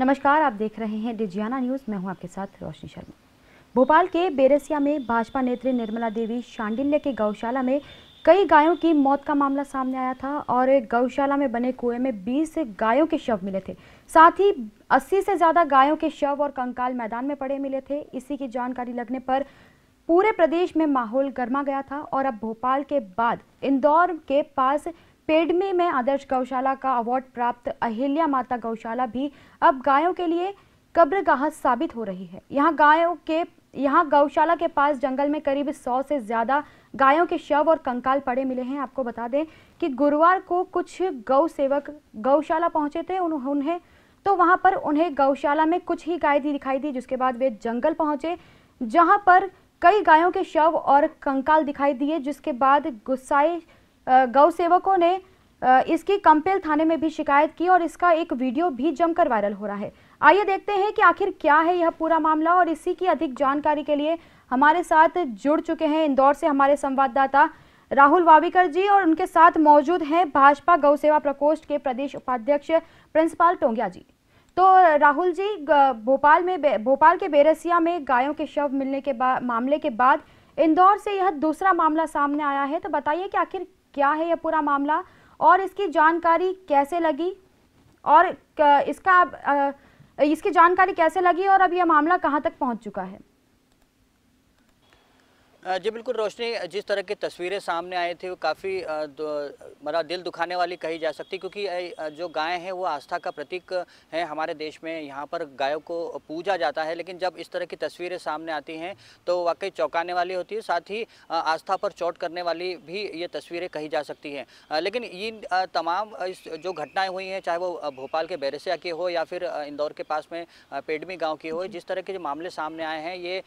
नमस्कार आप देख रहे हैं डिजियाना न्यूज मैं हूं आपके साथ रोशनी शर्मा भोपाल के बेरसिया में भाजपा नेत्री निर्मला देवी शांडिल्य के गौशाला में कई गायों की मौत का मामला सामने आया था और गौशाला में बने कुएं में 20 गायों के शव मिले थे साथ ही 80 से ज़्यादा गायों के शव और कंकाल मैदान में पड़े मिले थे इसी की जानकारी लगने पर पूरे प्रदेश में माहौल गर्मा गया था और अब भोपाल के बाद इंदौर के पास पेड़ में मैं आदर्श गौशाला का अवार्ड प्राप्त अहिल्या माता गौशाला भी अब गायों के लिए कब्रगाह साबित हो रही है यहाँ गायों के यहाँ गौशाला के पास जंगल में करीब सौ से ज़्यादा गायों के शव और कंकाल पड़े मिले हैं आपको बता दें कि गुरुवार को कुछ गौ सेवक गौशाला पहुंचे थे उन्हें तो वहां पर उन्हें गौशाला में कुछ ही गाय दी दिखाई दी जिसके बाद वे जंगल पहुंचे जहां पर कई गायों के शव और कंकाल दिखाई दिए जिसके बाद गुस्साए गौ सेवकों ने इसकी कंपेल थाने में भी शिकायत की और इसका एक वीडियो भी जमकर वायरल हो रहा है आइए देखते हैं कि आखिर क्या है यह पूरा मामला और इसी की अधिक जानकारी के लिए हमारे साथ जुड़ चुके हैं इंदौर से हमारे संवाददाता राहुल वाविकर जी और उनके साथ मौजूद हैं भाजपा गौ सेवा प्रकोष्ठ के प्रदेश उपाध्यक्ष प्रिंसिपाल टोंगिया जी तो राहुल जी भोपाल में भोपाल के बेरसिया में गायों के शव मिलने के बाद मामले के बाद इंदौर से यह दूसरा मामला सामने आया है तो बताइए कि आखिर क्या है यह पूरा मामला और इसकी जानकारी कैसे लगी और इसका इसकी जानकारी कैसे लगी और अब यह मामला कहाँ तक पहुँच चुका है जी बिल्कुल रोशनी जिस तरह की तस्वीरें सामने आई थी वो काफ़ी मेरा दिल दुखाने वाली कही जा सकती क्योंकि जो गाय हैं वो आस्था का प्रतीक है हमारे देश में यहाँ पर गायों को पूजा जाता है लेकिन जब इस तरह की तस्वीरें सामने आती हैं तो वाकई चौंकाने वाली होती है साथ ही आस्था पर चोट करने वाली भी ये तस्वीरें कही जा सकती हैं लेकिन इन तमाम इस जो घटनाएँ हुई हैं चाहे वो भोपाल के बैरसिया की हो या फिर इंदौर के पास में पेडमी गाँव की हो जिस तरह के जो मामले सामने आए हैं ये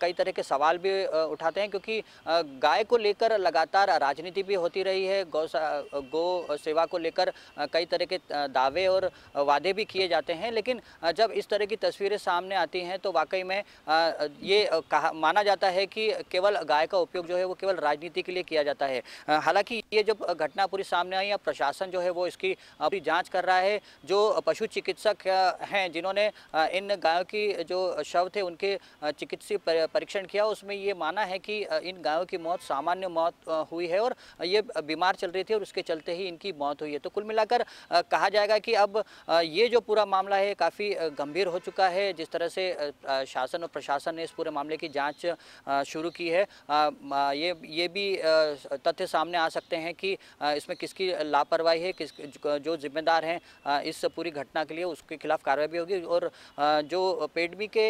कई तरह के सवाल भी उठा चाहते हैं क्योंकि गाय को लेकर लगातार राजनीति भी होती रही है गौ गो सेवा को लेकर कई तरह के दावे और वादे भी किए जाते हैं लेकिन जब इस तरह की तस्वीरें सामने आती हैं तो वाकई में ये कहा माना जाता है कि केवल गाय का उपयोग जो है वो केवल राजनीति के लिए किया जाता है हालांकि ये जब घटना पूरी सामने आई है प्रशासन जो है वो इसकी अपनी जाँच कर रहा है जो पशु चिकित्सक हैं जिन्होंने इन गायों की जो शव थे उनके चिकित्सीय परीक्षण किया उसमें ये माना है कि इन गायों की मौत सामान्य मौत हुई है और ये बीमार चल रही थी और उसके चलते ही इनकी मौत हुई है तो कुल मिलाकर कहा जाएगा कि अब ये जो पूरा मामला है काफ़ी गंभीर हो चुका है जिस तरह से शासन और प्रशासन ने इस पूरे मामले की जांच शुरू की है ये ये भी तथ्य सामने आ सकते हैं कि इसमें किसकी लापरवाही है किस जो जिम्मेदार हैं इस पूरी घटना के लिए उसके खिलाफ कार्रवाई भी होगी और जो पेडमी के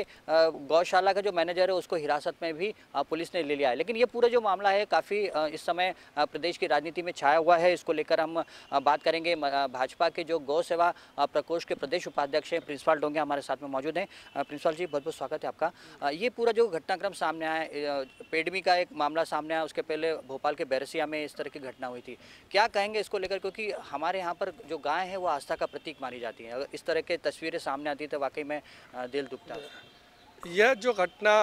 गौशाला का जो मैनेजर है उसको हिरासत में भी पुलिस ने ले लिया है लेकिन ये पूरा जो मामला है काफ़ी इस समय प्रदेश की राजनीति में छाया हुआ है इसको लेकर हम बात करेंगे भाजपा के जो गौ सेवा प्रकोष्ठ के प्रदेश उपाध्यक्ष हैं प्रिंसिपाल डोंगे हमारे साथ में मौजूद हैं प्रिंसिपाल जी बहुत बहुत स्वागत है आपका ये पूरा जो घटनाक्रम सामने आया पेडमी का एक मामला सामने आया उसके पहले भोपाल के बैरसिया में इस तरह की घटना हुई थी क्या कहेंगे इसको लेकर क्योंकि हमारे यहाँ पर जो गाय है वो आस्था का प्रतीक मानी जाती है अगर इस तरह के तस्वीरें सामने आती है तो वाकई में दिल दुखता है यह जो घटना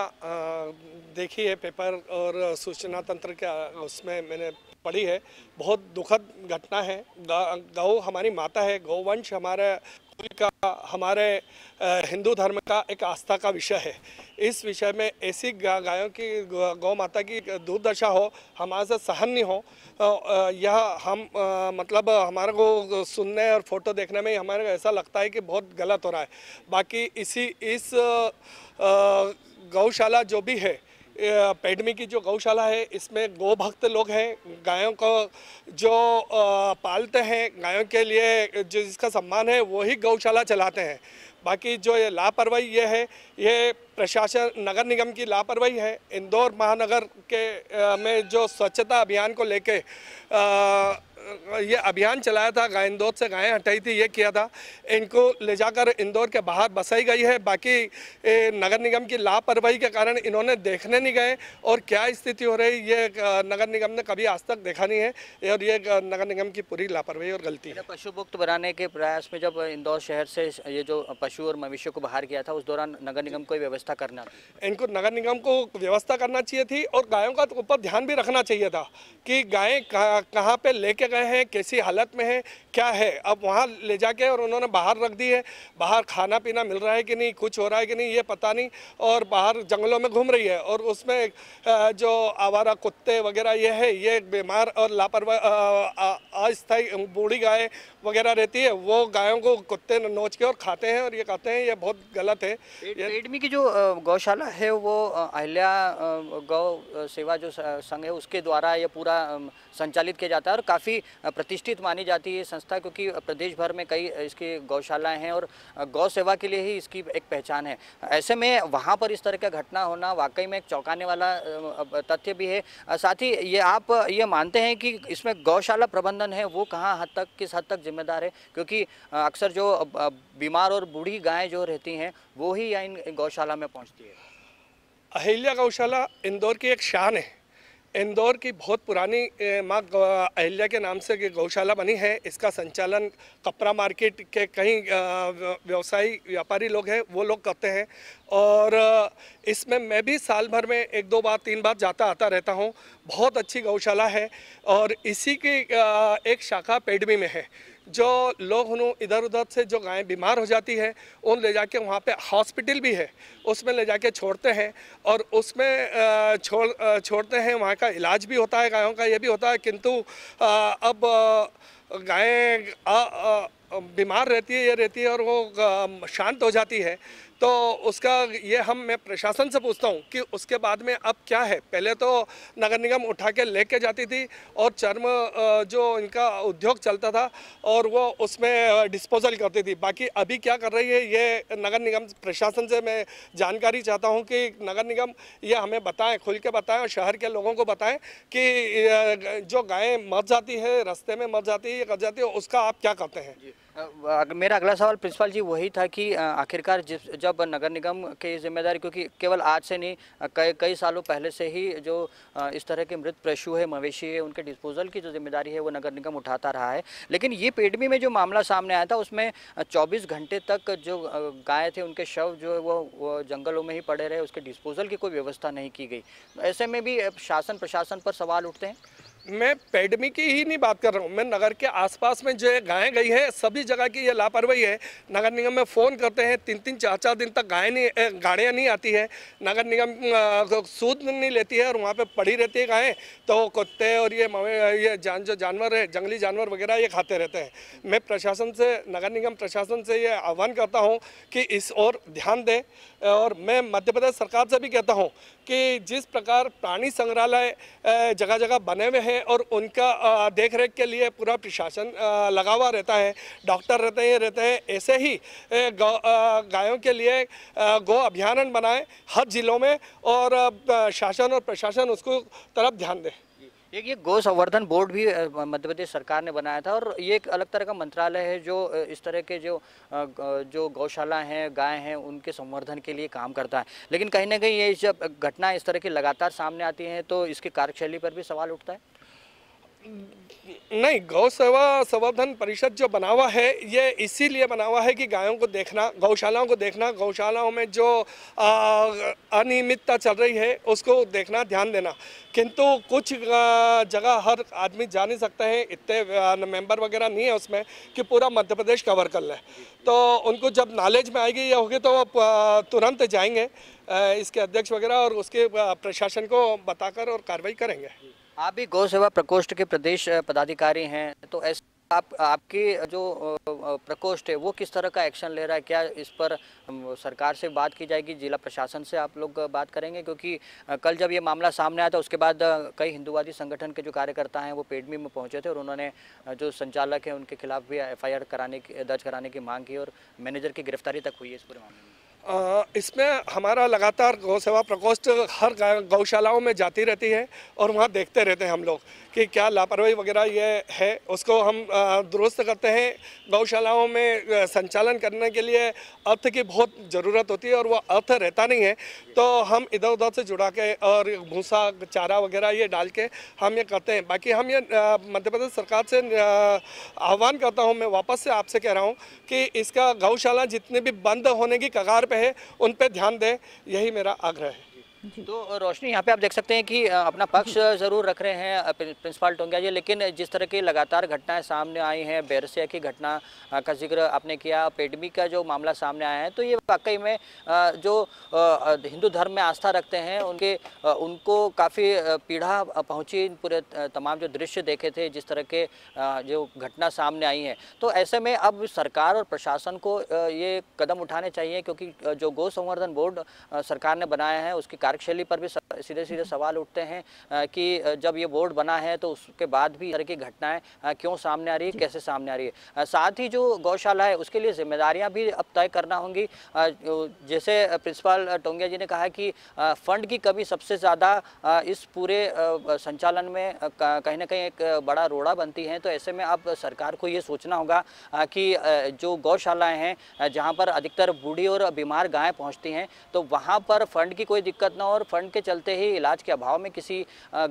देखी है पेपर और सूचना तंत्र के उसमें मैंने पड़ी है बहुत दुखद घटना है गौ हमारी माता है गौवंश हमारे का हमारे हिंदू धर्म का एक आस्था का विषय है इस विषय में ऐसी गायों की गौ माता की दुर्दशा हो हमारे से सहन नहीं हो यह हम मतलब हमारे को सुनने और फोटो देखने में हमारे को ऐसा लगता है कि बहुत गलत हो रहा है बाकी इसी इस गौशाला जो भी है पेडमी की जो गौशाला है इसमें गौभक्त लोग हैं गायों को जो पालते हैं गायों के लिए जो जिसका सम्मान है वही गौशाला चलाते हैं बाकी जो ये लापरवाही ये है ये प्रशासन नगर निगम की लापरवाही है इंदौर महानगर के में जो स्वच्छता अभियान को लेके ये अभियान चलाया था गाय इंदौर से गायें हटाई थी ये किया था इनको ले जाकर इंदौर के बाहर बसाई गई है बाकी नगर निगम की लापरवाही के कारण इन्होंने देखने नहीं गए और क्या स्थिति हो रही ये नगर निगम ने कभी आज तक देखा नहीं है और ये नगर निगम की पूरी लापरवाही और गलती है पशु मुक्त बनाने के प्रयास में जब इंदौर शहर से ये जो पशु और मवेशियों को बाहर किया था उस दौरान नगर निगम को व्यवस्था करना इनको नगर निगम को व्यवस्था करना चाहिए थी और गायों का तो ऊपर ध्यान भी रखना चाहिए था कि गायें कहाँ पर लेके गए गए हैं कैसी हालत में है क्या है अब वहाँ ले जाके और उन्होंने बाहर रख दी है बाहर खाना पीना मिल रहा है कि नहीं कुछ हो रहा है कि नहीं ये पता नहीं और बाहर जंगलों में घूम रही है और उसमें जो आवारा कुत्ते वगैरह ये है ये बीमार और लापरवाह अस्थायी बूढ़ी गाय वगैरह रहती है वो गायों को कुत्ते नोच के और खाते हैं और ये कहते हैं ये बहुत गलत है रेडमी की जो गौशाला है वो अहिल्या गौ सेवा जो संघ है उसके द्वारा ये पूरा संचालित किया जाता है और काफ़ी प्रतिष्ठित मानी जाती है संस्था क्योंकि प्रदेश भर में कई इसकी गौशालाएँ हैं और गौ सेवा के लिए ही इसकी एक पहचान है ऐसे में वहाँ पर इस तरह का घटना होना वाकई में एक चौंकाने वाला तथ्य भी है साथ ही ये आप ये मानते हैं कि इसमें गौशाला प्रबंधन प्रशासन है वो कहाँ हद तक किस हद तक जिम्मेदार है क्योंकि अक्सर जो बीमार और बूढ़ी गायें जो रहती हैं वो ही इन गौशाला में पहुँचती है अहिल्या गौशाला इंदौर की एक शान है इंदौर की बहुत पुरानी माँ अहिल्या के नाम से गौशाला बनी है इसका संचालन कपड़ा मार्केट के कई व्यवसायी व्यापारी लोग हैं वो लोग करते हैं और इसमें मैं भी साल भर में एक दो बार तीन बार जाता आता रहता हूँ बहुत अच्छी गौशाला है और इसी की एक शाखा पेडमी में है जो लोग इधर उधर से जो गायें बीमार हो जाती है उन ले जाके वहाँ पे हॉस्पिटल भी है उसमें ले जाके छोड़ते हैं और उसमें छोड़ छोड़ते हैं वहाँ का इलाज भी होता है गायों का ये भी होता है किंतु अब गायें बीमार रहती है ये रहती है और वो शांत हो जाती है तो उसका ये हम मैं प्रशासन से पूछता हूँ कि उसके बाद में अब क्या है पहले तो नगर निगम उठा के ले जाती थी और चर्म जो इनका उद्योग चलता था और वो उसमें डिस्पोजल करती थी बाकी अभी क्या कर रही है ये नगर निगम प्रशासन से मैं जानकारी चाहता हूँ कि नगर निगम ये हमें बताएं खुल के बताएं और शहर के लोगों को बताएं कि जो गायें मर जाती है रास्ते में मर जाती है ये कर जाती है उसका आप क्या करते हैं मेरा अगला सवाल प्रिंसिपल जी वही था कि आखिरकार जिस जब नगर निगम के जिम्मेदारी क्योंकि केवल आज से नहीं कई कई सालों पहले से ही जो इस तरह के मृत पशु है मवेशी है उनके डिस्पोजल की जो जिम्मेदारी है वो नगर निगम उठाता रहा है लेकिन ये पेडमी में जो मामला सामने आया था उसमें चौबीस घंटे तक जो गाय थे उनके शव जो है वो जंगलों में ही पड़े रहे उसके डिस्पोजल की कोई व्यवस्था नहीं की गई ऐसे में भी शासन प्रशासन पर सवाल उठते हैं मैं पेडमी की ही नहीं बात कर रहा हूँ मैं नगर के आसपास में जो गायें गई हैं सभी जगह की ये लापरवाही है नगर निगम में फ़ोन करते हैं तीन तीन चार चार दिन तक गायें नहीं गाड़ियाँ नहीं आती है नगर निगम तो सूद नहीं लेती है और वहाँ पे पड़ी रहती है गायें तो कुत्ते और ये ये जान जो जानवर है जंगली जानवर वगैरह ये खाते रहते हैं मैं प्रशासन से नगर निगम प्रशासन से ये आह्वान करता हूँ कि इस और ध्यान दें और मैं मध्य प्रदेश सरकार से भी कहता हूँ कि जिस प्रकार प्राणी संग्रहालय जगह जगह बने हुए हैं और उनका देख रेख के लिए पूरा प्रशासन लगा हुआ रहता है डॉक्टर रहते हैं रहते हैं ऐसे ही गायों के लिए गो अभियान बनाएं हर ज़िलों में और शासन और प्रशासन उसको तरफ ध्यान दें एक ये गो संवर्धन बोर्ड भी मध्य प्रदेश सरकार ने बनाया था और ये एक अलग तरह का मंत्रालय है जो इस तरह के जो जो गौशाला हैं गाय हैं उनके संवर्धन के लिए काम करता है लेकिन कहीं ना कहीं ये जब घटना इस तरह की लगातार सामने आती हैं तो इसकी कार्यशैली पर भी सवाल उठता है नहीं गौ सेवा संवर्धन परिषद जो बना हुआ है ये इसीलिए बना हुआ है कि गायों को देखना गौशालाओं को देखना गौशालाओं में जो अनियमितता चल रही है उसको देखना ध्यान देना किंतु कुछ जगह हर आदमी जा नहीं सकता है इतने मेंबर वगैरह नहीं है उसमें कि पूरा मध्य प्रदेश कवर कर ले तो उनको जब नॉलेज में आएगी या होगी तो वो तुरंत जाएंगे इसके अध्यक्ष वगैरह और उसके प्रशासन को बताकर और कार्रवाई करेंगे आप भी गौ सेवा प्रकोष्ठ के प्रदेश पदाधिकारी हैं तो ऐसे आप आपके जो प्रकोष्ठ है वो किस तरह का एक्शन ले रहा है क्या इस पर सरकार से बात की जाएगी जिला प्रशासन से आप लोग बात करेंगे क्योंकि कल जब ये मामला सामने आया था उसके बाद कई हिंदुवादी संगठन के जो कार्यकर्ता हैं वो पेडमी में पहुंचे थे और उन्होंने जो संचालक हैं उनके खिलाफ भी एफआईआर कराने की दर्ज कराने की मांग की और मैनेजर की गिरफ्तारी तक हुई है इस पूरे मामले में इसमें हमारा लगातार गौ सेवा प्रकोष्ठ हर गौशालाओं में जाती रहती है और वहाँ देखते रहते हैं हम लोग कि क्या लापरवाही वगैरह ये है उसको हम दुरुस्त करते हैं गौशालाओं में संचालन करने के लिए अर्थ की बहुत ज़रूरत होती है और वो अर्थ रहता नहीं है तो हम इधर उधर से जुड़ा के और भूसा चारा वगैरह ये डाल के हम ये करते हैं बाकी हम ये मध्य प्रदेश सरकार से आह्वान करता हूँ मैं वापस से आपसे कह रहा हूँ कि इसका गौशाला जितने भी बंद होने की कगार पर रहे उन पर ध्यान दें यही मेरा आग्रह है तो रोशनी यहाँ पे आप देख सकते हैं कि अपना पक्ष जरूर रख रहे हैं प्रिंसिपल टोंगिया जी लेकिन जिस तरह की लगातार घटनाएं सामने आई हैं बेरसिया की घटना का जिक्र आपने किया पेडमी का जो मामला सामने आया है तो ये वाकई में जो हिंदू धर्म में आस्था रखते हैं उनके उनको काफ़ी पीढ़ा पहुँची पूरे तमाम जो दृश्य देखे थे जिस तरह के जो घटना सामने आई है तो ऐसे में अब सरकार और प्रशासन को ये कदम उठाने चाहिए क्योंकि जो गौ संवर्धन बोर्ड सरकार ने बनाया है उसकी कार्यशैली पर भी सीधे सीधे सवाल उठते हैं कि जब ये बोर्ड बना है तो उसके बाद भी तरह की घटनाएं क्यों सामने आ रही है कैसे सामने आ रही है साथ ही जो गौशाला है उसके लिए जिम्मेदारियां भी अब तय करना होंगी जैसे प्रिंसिपल टोंगिया जी ने कहा कि फंड की कमी सबसे ज़्यादा इस पूरे संचालन में कहीं ना कहीं एक बड़ा रोड़ा बनती है तो ऐसे में अब सरकार को ये सोचना होगा कि जो गौशालाएँ हैं जहाँ पर अधिकतर बूढ़ी और बीमार गायें पहुँचती हैं तो वहाँ पर फंड की कोई दिक्कत ना हो और फंड के चलते ही इलाज के अभाव में किसी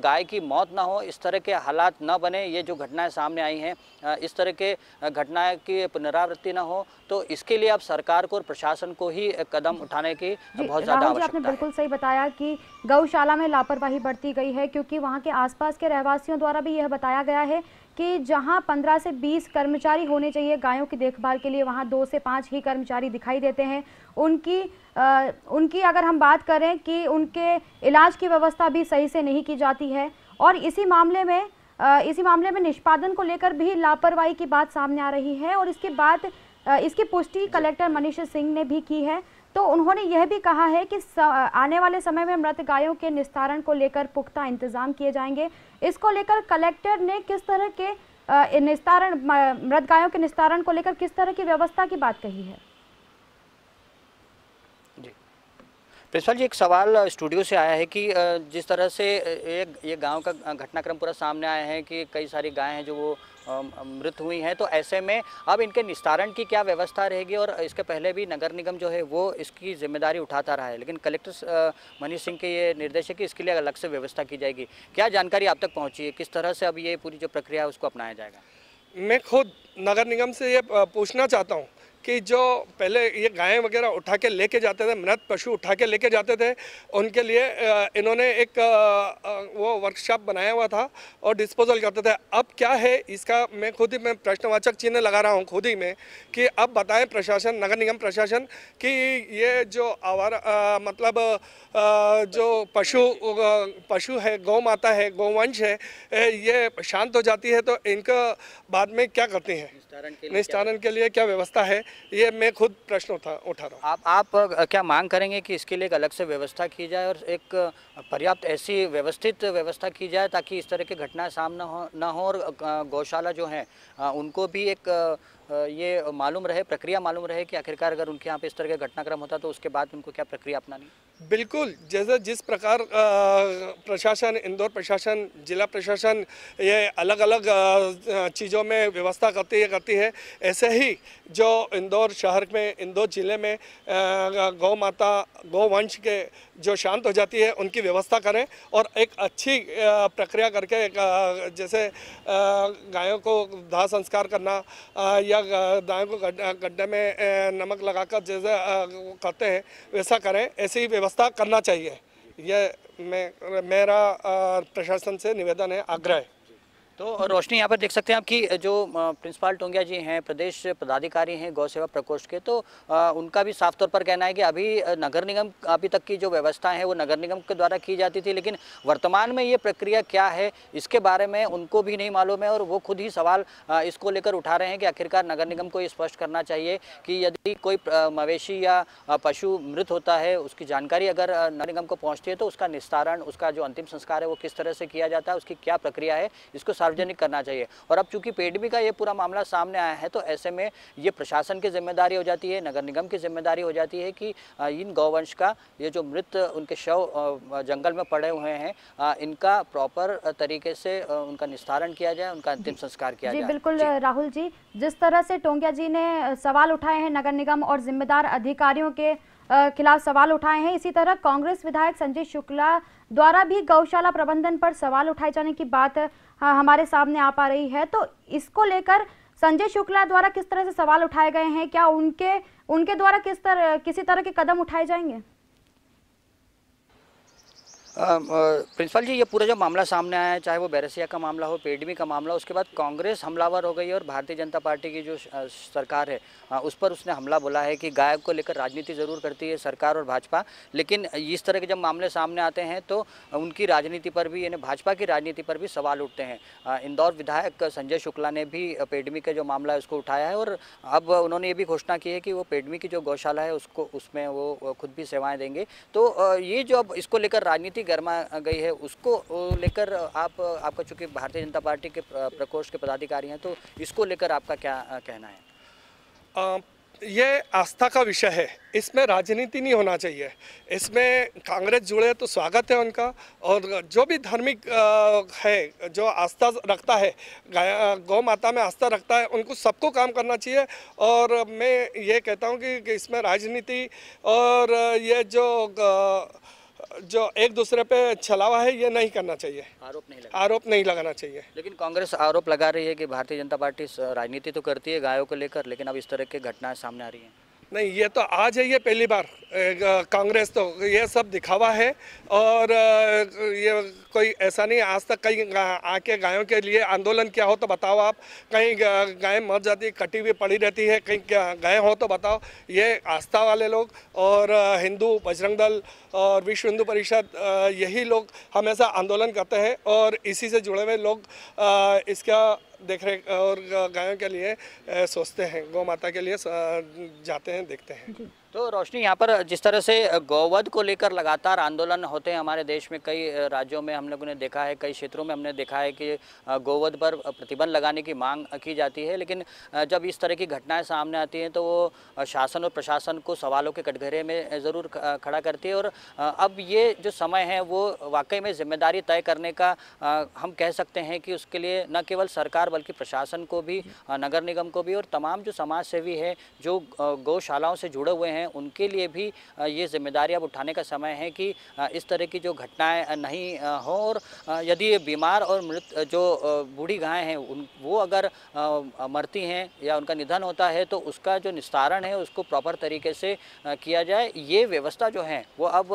गाय की मौत ना हो इस तरह के हालात ना बने ये जो घटनाएं सामने आई हैं इस तरह के घटनाएं की पुनरावृत्ति ना हो तो इसके लिए अब सरकार को और प्रशासन को ही कदम उठाने की बहुत ज़्यादा आपने बिल्कुल सही बताया कि गौशाला में लापरवाही बढ़ती गई है क्योंकि वहाँ के आसपास के रहवासियों द्वारा भी यह बताया गया है कि जहां 15 से 20 कर्मचारी होने चाहिए गायों की देखभाल के लिए वहां दो से पाँच ही कर्मचारी दिखाई देते हैं उनकी आ, उनकी अगर हम बात करें कि उनके इलाज की व्यवस्था भी सही से नहीं की जाती है और इसी मामले में आ, इसी मामले में निष्पादन को लेकर भी लापरवाही की बात सामने आ रही है और इसके बाद इसकी पुष्टि कलेक्टर मनीष सिंह ने भी की है तो उन्होंने यह भी कहा है कि आने वाले समय में मृत गायों के निस्तारण को लेकर पुख्ता इंतजाम किए जाएंगे इसको लेकर कलेक्टर ने किस तरह के निस्तारण मृत गायों के निस्तारण को लेकर किस तरह की व्यवस्था की बात कही है प्रिंसिपल जी एक सवाल स्टूडियो से आया है कि जिस तरह से ये ये गांव का घटनाक्रम पूरा सामने आया है कि कई सारी गायें हैं जो वो मृत हुई हैं तो ऐसे में अब इनके निस्तारण की क्या व्यवस्था रहेगी और इसके पहले भी नगर निगम जो है वो इसकी जिम्मेदारी उठाता रहा है लेकिन कलेक्टर मनीष सिंह के ये निर्देश है कि इसके लिए अलग से व्यवस्था की जाएगी क्या जानकारी आप तक पहुँची है किस तरह से अब ये पूरी जो प्रक्रिया है उसको अपनाया जाएगा मैं खुद नगर निगम से ये पूछना चाहता हूँ कि जो पहले ये गायें वगैरह उठा के लेके जाते थे मृत पशु उठा के लेके जाते थे उनके लिए इन्होंने एक वो वर्कशॉप बनाया हुआ था और डिस्पोजल करते थे अब क्या है इसका मैं खुद ही मैं प्रश्नवाचक चिन्ह लगा रहा हूँ खुद ही मैं कि अब बताएं प्रशासन नगर निगम प्रशासन कि ये जो आवार मतलब आ, जो पशु पशु है गौ माता है गौवंश है ये शांत हो जाती है तो इनका बाद में क्या करते हैं निस्तारण के लिए क्या व्यवस्था है ये मैं खुद प्रश्न उठा उठा रहा हूँ आप आप क्या मांग करेंगे कि इसके लिए एक अलग से व्यवस्था की जाए और एक पर्याप्त ऐसी व्यवस्थित व्यवस्था की जाए ताकि इस तरह की घटनाएं सामना हो ना हो और गौशाला जो हैं उनको भी एक ये मालूम रहे प्रक्रिया मालूम रहे कि आखिरकार अगर उनके यहाँ पे इस तरह का घटनाक्रम होता तो उसके बाद उनको क्या प्रक्रिया अपनानी बिल्कुल जैसे जिस प्रकार प्रशासन इंदौर प्रशासन जिला प्रशासन ये अलग अलग चीज़ों में व्यवस्था करती है करती है ऐसे ही जो इंदौर शहर में इंदौर ज़िले में गौ माता गौ वंश के जो शांत हो जाती है उनकी व्यवस्था करें और एक अच्छी प्रक्रिया करके जैसे गायों को दाह संस्कार करना या या दाएँ को गड्ढे में नमक लगाकर जैसे करते हैं वैसा करें ऐसी व्यवस्था करना चाहिए यह मैं मेरा प्रशासन से निवेदन है आग्रह है तो रोशनी यहाँ पर देख सकते हैं आपकी जो प्रिंसिपाल टोंगिया जी हैं प्रदेश पदाधिकारी हैं गौ सेवा प्रकोष्ठ के तो उनका भी साफ तौर पर कहना है कि अभी नगर निगम अभी तक की जो व्यवस्था है वो नगर निगम के द्वारा की जाती थी लेकिन वर्तमान में ये प्रक्रिया क्या है इसके बारे में उनको भी नहीं मालूम है और वो खुद ही सवाल इसको लेकर उठा रहे हैं कि आखिरकार नगर निगम को ये स्पष्ट करना चाहिए कि यदि कोई मवेशी या पशु मृत होता है उसकी जानकारी अगर नगर निगम को पहुँचती है तो उसका निस्तारण उसका जो अंतिम संस्कार है वो किस तरह से किया जाता है उसकी क्या प्रक्रिया है इसको सार्वजनिक करना चाहिए और अब चूंकि पेडमी का ये पूरा मामला सामने आया है तो ऐसे में ये प्रशासन की जिम्मेदारी हो जाती है नगर निगम की जिम्मेदारी हो जाती है कि इन गौवंश का ये जो मृत उनके शव जंगल में पड़े हुए हैं इनका प्रॉपर तरीके से उनका निस्तारण किया जाए उनका अंतिम संस्कार किया जाए बिल्कुल राहुल जी जिस तरह से टोंगिया जी ने सवाल उठाए हैं नगर निगम और जिम्मेदार अधिकारियों के खिलाफ सवाल उठाए हैं इसी तरह कांग्रेस विधायक संजय शुक्ला द्वारा भी गौशाला प्रबंधन पर सवाल उठाए जाने की बात हाँ, हमारे सामने आ पा रही है तो इसको लेकर संजय शुक्ला द्वारा किस तरह से सवाल उठाए गए हैं क्या उनके उनके द्वारा किस तरह किसी तरह के कदम उठाए जाएंगे प्रिंसिपल जी ये पूरा जो मामला सामने आया है चाहे वो बैरसिया का मामला हो पेडमी का मामला उसके बाद कांग्रेस हमलावर हो गई और भारतीय जनता पार्टी की जो सरकार है उस पर उसने हमला बोला है कि गायब को लेकर राजनीति ज़रूर करती है सरकार और भाजपा लेकिन इस तरह के जब मामले सामने आते हैं तो उनकी राजनीति पर भी यानी भाजपा की राजनीति पर भी सवाल उठते हैं इंदौर विधायक संजय शुक्ला ने भी पेडमी का जो मामला है उसको उठाया है और अब उन्होंने ये भी घोषणा की है कि वो पेडमी की जो गौशाला है उसको उसमें वो खुद भी सेवाएँ देंगे तो ये जो अब इसको लेकर राजनीति गर्मा गई है उसको लेकर आप आपका चूँकि भारतीय जनता पार्टी के प्रकोष्ठ के पदाधिकारी हैं तो इसको लेकर आपका क्या कहना है ये आस्था का विषय है इसमें राजनीति नहीं होना चाहिए इसमें कांग्रेस जुड़े तो स्वागत है उनका और जो भी धार्मिक है जो आस्था रखता है गौ माता में आस्था रखता है उनको सबको काम करना चाहिए और मैं ये कहता हूँ कि इसमें राजनीति और ये जो जो एक दूसरे पे छलावा है ये नहीं करना चाहिए आरोप नहीं लगाना आरोप नहीं लगाना चाहिए लेकिन कांग्रेस आरोप लगा रही है कि भारतीय जनता पार्टी राजनीति तो करती है गायों को लेकर लेकिन अब इस तरह की घटनाएं सामने आ रही हैं नहीं ये तो आज है ये पहली बार कांग्रेस तो ये सब दिखावा है और ये कोई ऐसा नहीं आज तक कहीं आके गायों के लिए आंदोलन किया हो तो बताओ आप कहीं गायें मर जाती कटी हुई पड़ी रहती है कहीं गायें हो तो बताओ ये आस्था वाले लोग और हिंदू बजरंग दल और विश्व हिंदू परिषद यही लोग हमेशा आंदोलन करते हैं और इसी से जुड़े हुए लोग इसका देख रेख और गायों के लिए सोचते हैं गौ माता के लिए जाते हैं देखते हैं तो रोशनी यहाँ पर जिस तरह से गौवध को लेकर लगातार आंदोलन होते हैं हमारे देश में कई राज्यों में हम लोगों ने देखा है कई क्षेत्रों में हमने देखा है कि गौवध पर प्रतिबंध लगाने की मांग की जाती है लेकिन जब इस तरह की घटनाएं सामने आती हैं तो वो शासन और प्रशासन को सवालों के कटघरे में ज़रूर खड़ा करती है और अब ये जो समय है वो वाकई में जिम्मेदारी तय करने का हम कह सकते हैं कि उसके लिए न केवल सरकार बल्कि प्रशासन को भी नगर निगम को भी और तमाम जो समाजसेवी है जो गौशालाओं से जुड़े हुए हैं हैं उनके लिए भी ये जिम्मेदारी अब उठाने का समय है कि इस तरह की जो घटनाएं नहीं हो और यदि बीमार और मृत जो बूढ़ी गाय हैं उन वो अगर मरती हैं या उनका निधन होता है तो उसका जो निस्तारण है उसको प्रॉपर तरीके से किया जाए ये व्यवस्था जो है वो अब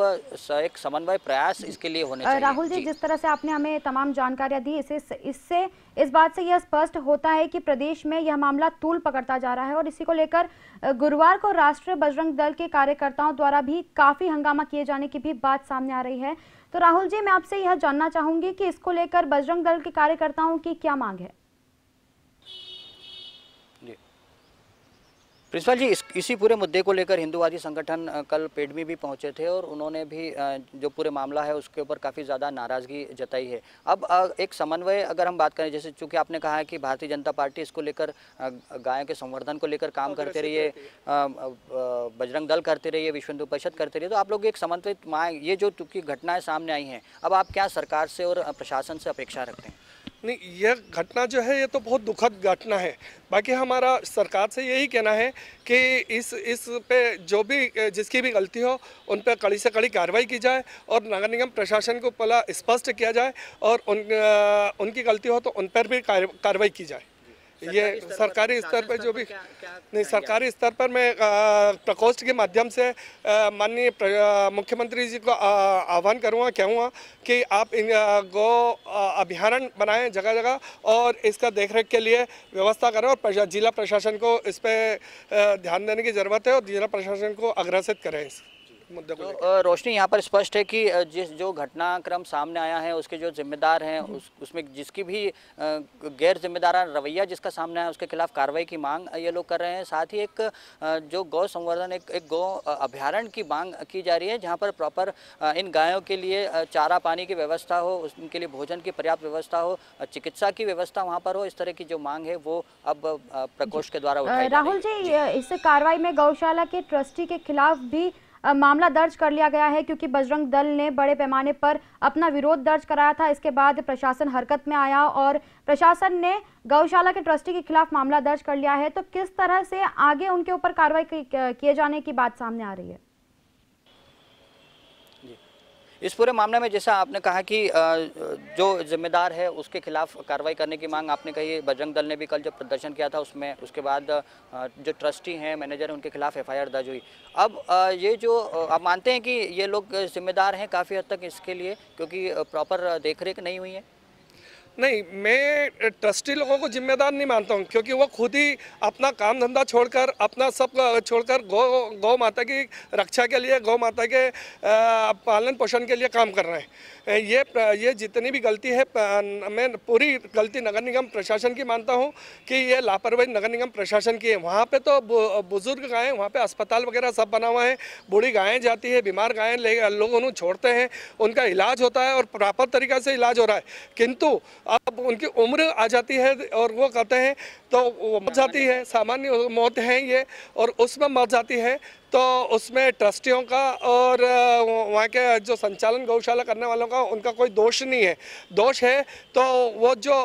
एक समन्वय प्रयास इसके लिए होने चाहिए राहुल जी, जी जिस तरह से आपने हमें तमाम जानकारियां दी इसे इससे इस बात से यह स्पष्ट होता है कि प्रदेश में यह मामला तूल पकड़ता जा रहा है और इसी को लेकर गुरुवार को राष्ट्रीय बजरंग दल के कार्यकर्ताओं द्वारा भी काफी हंगामा किए जाने की भी बात सामने आ रही है तो राहुल जी मैं आपसे यह जानना चाहूंगी कि इसको लेकर बजरंग दल के कार्यकर्ताओं की क्या मांग है प्रिंसिपल जी इस, इसी पूरे मुद्दे को लेकर हिंदूवादी संगठन कल पेडमी भी पहुंचे थे और उन्होंने भी जो पूरे मामला है उसके ऊपर काफ़ी ज़्यादा नाराज़गी जताई है अब एक समन्वय अगर हम बात करें जैसे चूंकि आपने कहा है कि भारतीय जनता पार्टी इसको लेकर गायों के संवर्धन को लेकर काम करते रहिए बजरंग दल करते रहिए विश्व हिंदू परिषद करते रहिए तो आप लोग एक समन्वित माए ये जो चूंकि घटनाएं सामने आई हैं अब आप क्या सरकार से और प्रशासन से अपेक्षा रखते हैं नहीं यह घटना जो है ये तो बहुत दुखद घटना है बाकी हमारा सरकार से यही कहना है कि इस इस पे जो भी जिसकी भी गलती हो उन पर कड़ी से कड़ी कार्रवाई की जाए और नगर निगम प्रशासन को पला स्पष्ट किया जाए और उन उनकी गलती हो तो उन पर भी कार्रवाई की जाए ये सरकारी स्तर पर तो जो भी नहीं सरकारी स्तर पर मैं प्रकोष्ठ के माध्यम से माननीय मुख्यमंत्री जी को आह्वान करूँगा कहूँगा कि आप इन गो अभ्यारण बनाएं जगह जगह और इसका देखरेख के लिए व्यवस्था करें और जिला प्रशासन को इस पर ध्यान देने की ज़रूरत है और जिला प्रशासन को अग्रसित करें इस मुद्दे को तो रोशनी यहाँ पर स्पष्ट है कि जिस जो घटनाक्रम सामने आया है उसके जो जिम्मेदार हैं हम्म। उस उसमें जिसकी भी गैर जिम्मेदार रवैया जिसका सामने आया उसके खिलाफ कार्रवाई की मांग ये लोग कर रहे हैं साथ ही एक जो गौ संवर्धन एक, एक गौ अभ्यारण की मांग की जा रही है जहाँ पर प्रॉपर इन गायों के लिए चारा पानी की व्यवस्था हो उनके लिए भोजन की पर्याप्त व्यवस्था हो चिकित्सा की व्यवस्था वहाँ पर हो इस तरह की जो मांग है वो अब प्रकोष्ठ के द्वारा राहुल जी इस कार्रवाई में गौशाला के ट्रस्टी के खिलाफ भी मामला दर्ज कर लिया गया है क्योंकि बजरंग दल ने बड़े पैमाने पर अपना विरोध दर्ज कराया था इसके बाद प्रशासन हरकत में आया और प्रशासन ने गौशाला के ट्रस्टी के खिलाफ मामला दर्ज कर लिया है तो किस तरह से आगे उनके ऊपर कार्रवाई किए जाने की बात सामने आ रही है इस पूरे मामले में जैसा आपने कहा कि जो जिम्मेदार है उसके खिलाफ कार्रवाई करने की मांग आपने कही बजरंग दल ने भी कल जब प्रदर्शन किया था उसमें उसके बाद जो ट्रस्टी हैं मैनेजर हैं उनके खिलाफ एफ दर्ज हुई अब ये जो आप मानते हैं कि ये लोग जिम्मेदार हैं काफ़ी हद तक इसके लिए क्योंकि प्रॉपर देख नहीं हुई है नहीं मैं ट्रस्टी लोगों को जिम्मेदार नहीं मानता हूँ क्योंकि वो खुद ही अपना काम धंधा छोड़कर अपना सब छोड़कर गौ गौ माता की रक्षा के लिए गौ माता के पालन पोषण के लिए काम कर रहे हैं ये ये जितनी भी गलती है मैं पूरी गलती नगर निगम प्रशासन की मानता हूँ कि ये लापरवाही नगर निगम प्रशासन की है वहाँ पर तो बुज़ुर्ग गायें वहाँ पर अस्पताल वगैरह सब बना हुआ है बूढ़ी गायें जाती है बीमार गायें लोग उन्हें छोड़ते हैं उनका इलाज होता है और प्रॉपर तरीक़ा से इलाज हो रहा है किंतु अब उनकी उम्र आ जाती है और वो कहते हैं तो मर जाती है सामान्य मौत है ये और उसमें मर जाती है तो उसमें ट्रस्टियों का और वहाँ के जो संचालन गौशाला करने वालों का उनका कोई दोष नहीं है दोष है तो वो जो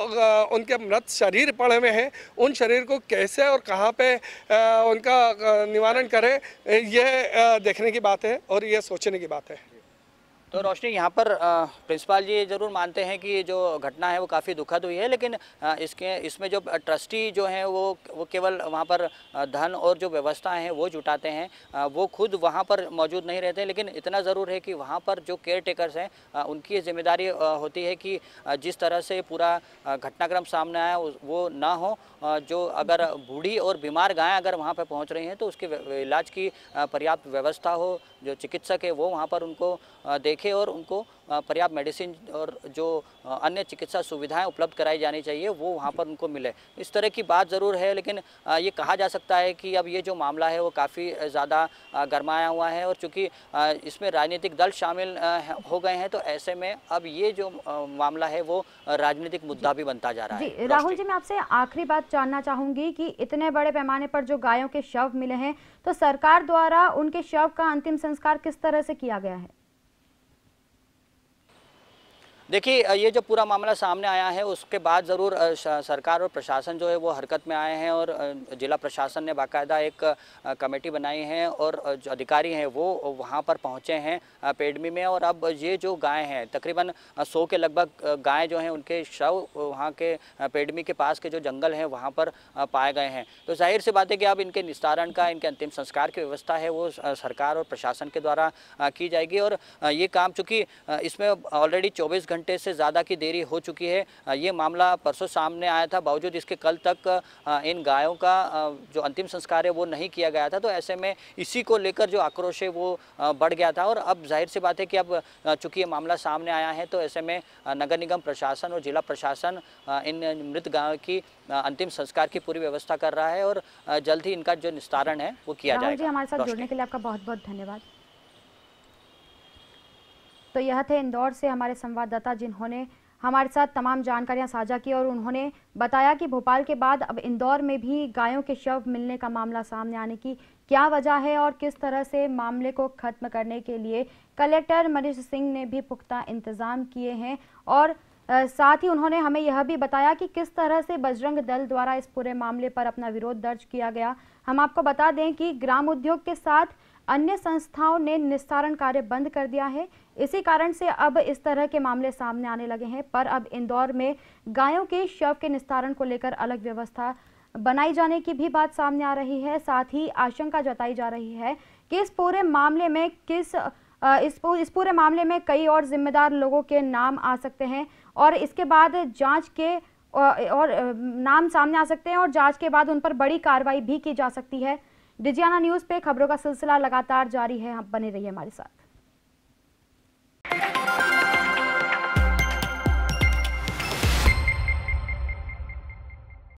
उनके मृत शरीर पड़े हुए हैं उन शरीर को कैसे और कहाँ पे उनका निवारण करें यह देखने की बात है और यह सोचने की बात है तो रोशनी यहाँ पर प्रिंसिपाल जी जरूर मानते हैं कि जो घटना है वो काफ़ी दुखद हुई है लेकिन इसके इसमें जो ट्रस्टी जो हैं वो वो केवल वहाँ पर धन और जो व्यवस्था है वो जुटाते हैं वो खुद वहाँ पर मौजूद नहीं रहते लेकिन इतना ज़रूर है कि वहाँ पर जो केयर टेकर्स हैं उनकी ये जिम्मेदारी होती है कि जिस तरह से पूरा घटनाक्रम सामने आया वो ना हो जो अगर बूढ़ी और बीमार गायें अगर वहाँ पर पहुँच रही हैं तो उसके इलाज की पर्याप्त व्यवस्था हो जो चिकित्सक है वो वहाँ पर उनको देख रखें और उनको पर्याप्त मेडिसिन और जो अन्य चिकित्सा सुविधाएं उपलब्ध कराई जानी चाहिए वो वहाँ पर उनको मिले इस तरह की बात ज़रूर है लेकिन ये कहा जा सकता है कि अब ये जो मामला है वो काफ़ी ज़्यादा गरमाया हुआ है और चूँकि इसमें राजनीतिक दल शामिल हो गए हैं तो ऐसे में अब ये जो मामला है वो राजनीतिक मुद्दा भी बनता जा रहा है राहुल जी मैं आपसे आखिरी बात जानना चाहूँगी कि इतने बड़े पैमाने पर जो गायों के शव मिले हैं तो सरकार द्वारा उनके शव का अंतिम संस्कार किस तरह से किया गया है देखिए ये जो पूरा मामला सामने आया है उसके बाद ज़रूर सरकार और प्रशासन जो है वो हरकत में आए हैं और जिला प्रशासन ने बाकायदा एक कमेटी बनाई है और जो अधिकारी हैं वो वहाँ पर पहुँचे हैं पेडमी में और अब ये जो गाय हैं तकरीबन सौ के लगभग गाय जो हैं उनके शव वहाँ के पेडमी के पास के जो जंगल हैं वहाँ पर पाए गए हैं तो जाहिर सी बात है कि अब इनके निस्तारण का इनके अंतिम संस्कार की व्यवस्था है वो सरकार और प्रशासन के द्वारा की जाएगी और ये काम चूँकि इसमें ऑलरेडी चौबीस घंटे घंटे से ज़्यादा की देरी हो चुकी है ये मामला परसों सामने आया था बावजूद इसके कल तक इन गायों का जो अंतिम संस्कार है वो नहीं किया गया था तो ऐसे में इसी को लेकर जो आक्रोश है वो बढ़ गया था और अब जाहिर सी बात है कि अब चूंकि ये मामला सामने आया है तो ऐसे में नगर निगम प्रशासन और जिला प्रशासन इन मृत गायों की अंतिम संस्कार की पूरी व्यवस्था कर रहा है और जल्द ही इनका जो निस्तारण है वो किया जाएगा जी हमारे साथ जुड़ने के लिए आपका बहुत बहुत धन्यवाद तो यह थे इंदौर से हमारे संवाददाता जिन्होंने हमारे साथ तमाम जानकारियां साझा की और उन्होंने बताया कि भोपाल के बाद अब इंदौर में भी गायों के शव मिलने का मामला सामने आने की क्या वजह है और किस तरह से मामले को खत्म करने के लिए कलेक्टर मनीष सिंह ने भी पुख्ता इंतजाम किए हैं और साथ ही उन्होंने हमें यह भी बताया कि किस तरह से बजरंग दल द्वारा इस पूरे मामले पर अपना विरोध दर्ज किया गया हम आपको बता दें कि ग्राम उद्योग के साथ अन्य संस्थाओं ने निस्तारण कार्य बंद कर दिया है इसी कारण से अब इस तरह के मामले सामने आने लगे हैं पर अब इंदौर में गायों के शव के निस्तारण को लेकर अलग व्यवस्था बनाई जाने की भी बात सामने आ रही है साथ ही आशंका जताई जा रही है कि इस पूरे मामले में किस इस इस पूरे मामले में कई और जिम्मेदार लोगों के नाम आ सकते हैं और इसके बाद जांच के और नाम सामने आ सकते हैं और जांच के बाद उन पर बड़ी कार्रवाई भी की जा सकती है डिजियाना न्यूज़ पे खबरों का सिलसिला लगातार जारी है आप बने रहिए हमारे साथ